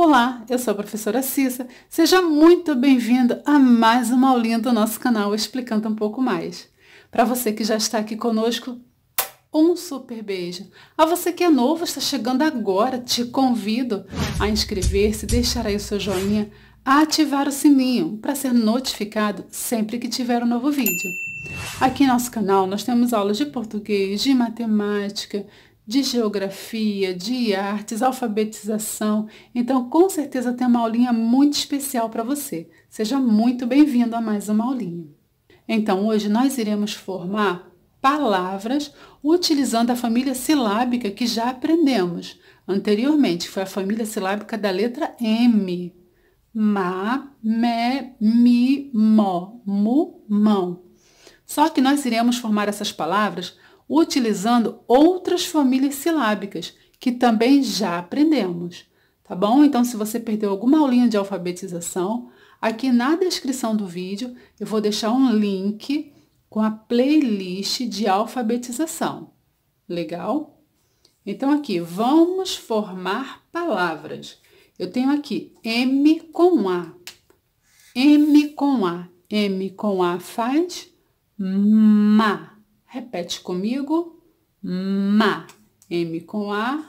Olá, eu sou a professora Cissa. Seja muito bem-vindo a mais uma aulinha do nosso canal explicando um pouco mais. Para você que já está aqui conosco, um super beijo. A você que é novo, está chegando agora, te convido a inscrever-se, deixar aí o seu joinha, a ativar o sininho para ser notificado sempre que tiver um novo vídeo. Aqui em nosso canal nós temos aulas de português, de matemática, de geografia, de artes, alfabetização. Então, com certeza tem uma aulinha muito especial para você. Seja muito bem-vindo a mais uma aulinha. Então, hoje nós iremos formar palavras utilizando a família silábica que já aprendemos anteriormente, foi a família silábica da letra M. Ma, me, mi, mo, mu, mão. Só que nós iremos formar essas palavras utilizando outras famílias silábicas, que também já aprendemos, tá bom? Então, se você perdeu alguma aulinha de alfabetização, aqui na descrição do vídeo eu vou deixar um link com a playlist de alfabetização. Legal? Então, aqui, vamos formar palavras. Eu tenho aqui M com A. M com A. M com A faz ma. Repete comigo. Ma. M com A.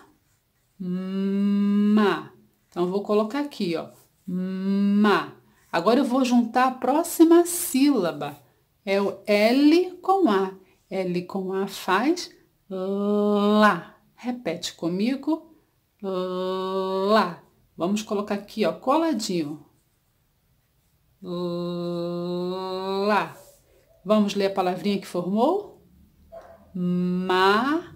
Ma. Então, vou colocar aqui, ó. Ma. Agora, eu vou juntar a próxima sílaba. É o L com A. L com A faz lá. Repete comigo. Lá. Vamos colocar aqui, ó, coladinho. Lá. Vamos ler a palavrinha que formou? mala,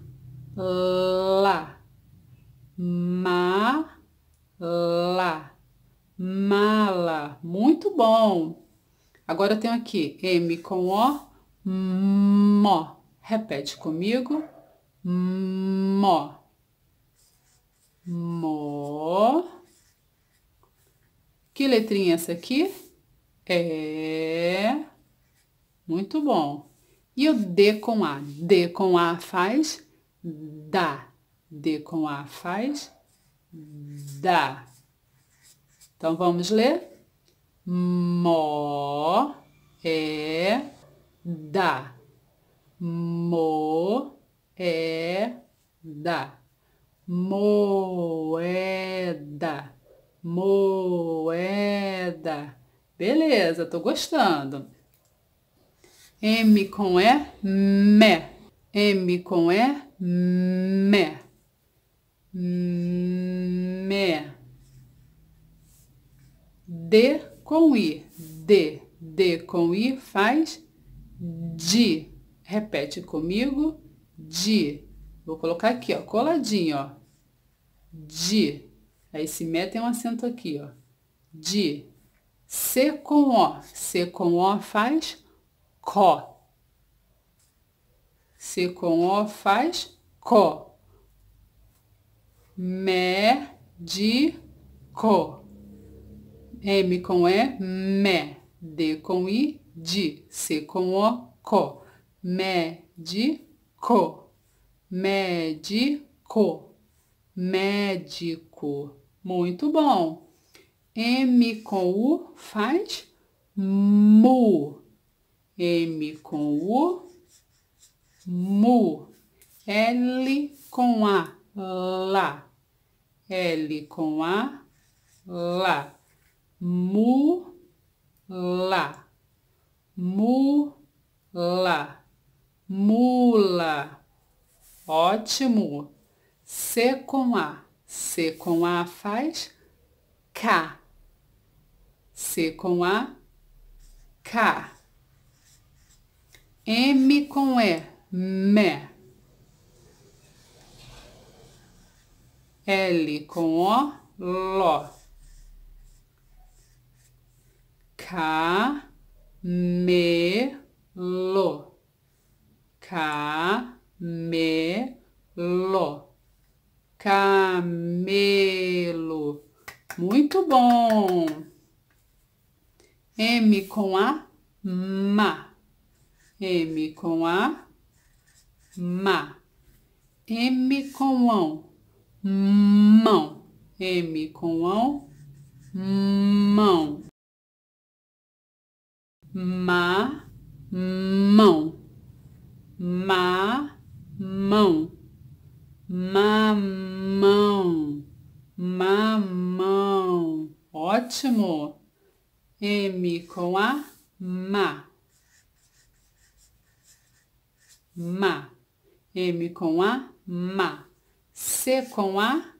mala, mala. Muito bom. Agora eu tenho aqui M com O, mó. Repete comigo. Mó. Mó. Que letrinha é essa aqui? É. Muito bom. E o D com A? D com A faz dá. D com A faz dá. Então vamos ler? Mó é dá. Mo é dá. Moeda. Moeda. Beleza, tô gostando. M com E, me. M com E, me. Me. D com I, D. D com I faz de. Repete comigo, de. Vou colocar aqui, ó, coladinho, ó. De. Aí se mete um acento aqui, ó. De. C com O. C com O faz có. Se com o faz có. Médico. M com E, mé. D com I, de. C com O, co. Médico. Médico. Médico. Muito bom. M com U faz mu. M com U, mu, L com A, lá, L com A, lá, mu, lá, mu, lá, mula. Ótimo. C com A, C com A faz K, C com A, K. M com E, mé. L com O, ló. K, me, lo. K, me, lo. Camelo. Muito bom. M com A, ma. M com A, ma. M com ão, mão. M com ão, mão. Ma, mão. Ma, mão. Ma, mão. Ótimo! ma. M com A, ma. C com A,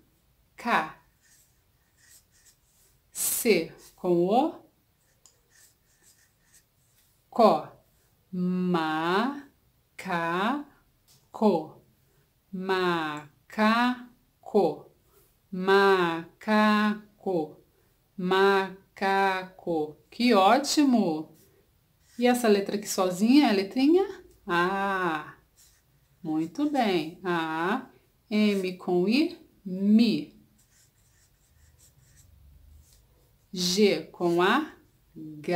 k. C com O, co. Ma, ca, co. Ma, ca, co. Macaco. Macaco. Que ótimo! E essa letra aqui sozinha é a letrinha a. Ah, muito bem. A, ah, M com I, mi. G com A, G.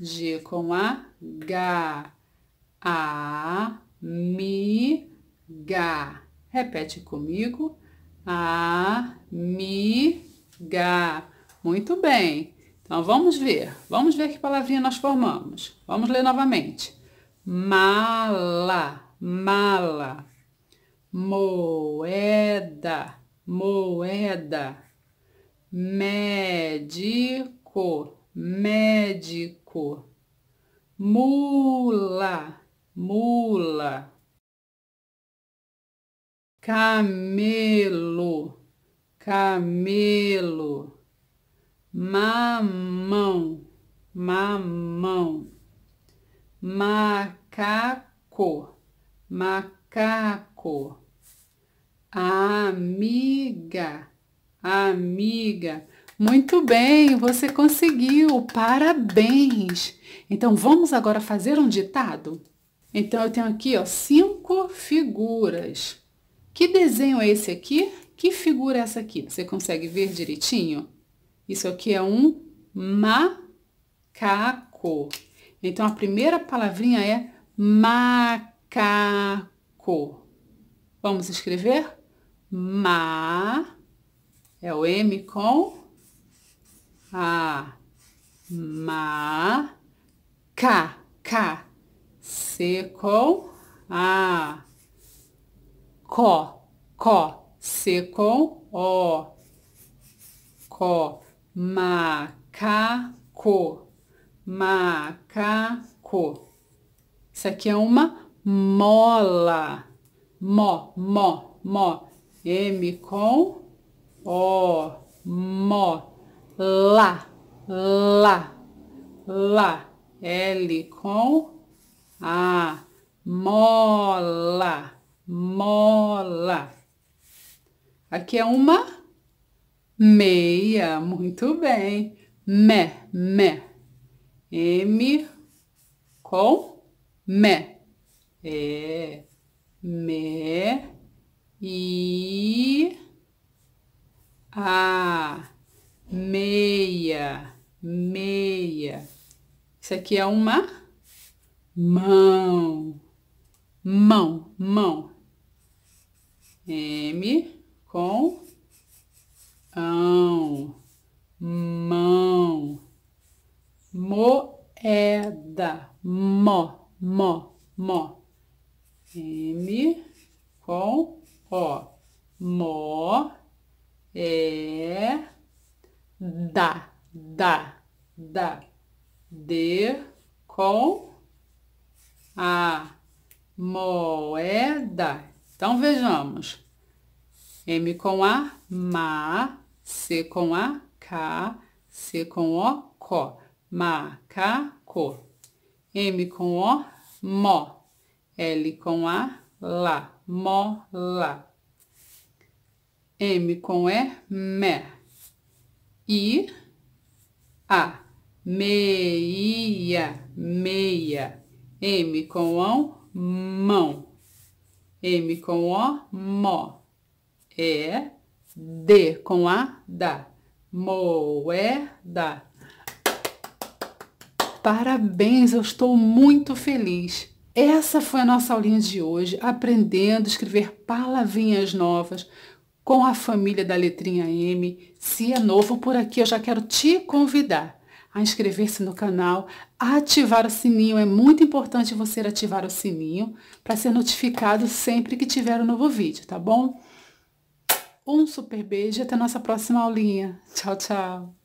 G com A, G. A, mi, G. Repete comigo. A, mi, G. Muito bem. Então, vamos ver. Vamos ver que palavrinha nós formamos. Vamos ler novamente mala, mala, moeda, moeda, médico, médico, mula, mula, camelo, camelo, mamão, mamão macaco, macaco. Amiga, amiga. Muito bem, você conseguiu, parabéns. Então vamos agora fazer um ditado? Então eu tenho aqui, ó, cinco figuras. Que desenho é esse aqui? Que figura é essa aqui? Você consegue ver direitinho? Isso aqui é um macaco. Então, a primeira palavrinha é macaco. Vamos escrever? Ma é o M com A. Ma. K. K. C com A. Có, có. C com O. Có. Macaco macaco. Isso aqui é uma mola. Mó, mó, mó. M com O. Mó. Lá, lá, lá. L com A. Mola, mola. Aqui é uma meia. Muito bem. Mé, mé, M com me. É, me, i, a, meia, meia. Isso aqui é uma mão, mão, mão. M com mó, mó, mó. M com O. Mó é da, da, da. D com A. Moeda. Então vejamos. M com A, ma, C com A, K, C com O, co. Macaco. M com O, mó. L com A, lá. Mó, lá. M com E, me. I, A. Meia, meia. M com O, mão. M com O, mó. E, D com A, dá. Moeda. Parabéns, eu estou muito feliz. Essa foi a nossa aulinha de hoje, aprendendo a escrever palavrinhas novas com a família da letrinha M. Se é novo por aqui, eu já quero te convidar a inscrever-se no canal, a ativar o sininho. É muito importante você ativar o sininho para ser notificado sempre que tiver um novo vídeo, tá bom? Um super beijo e até a nossa próxima aulinha. Tchau, tchau!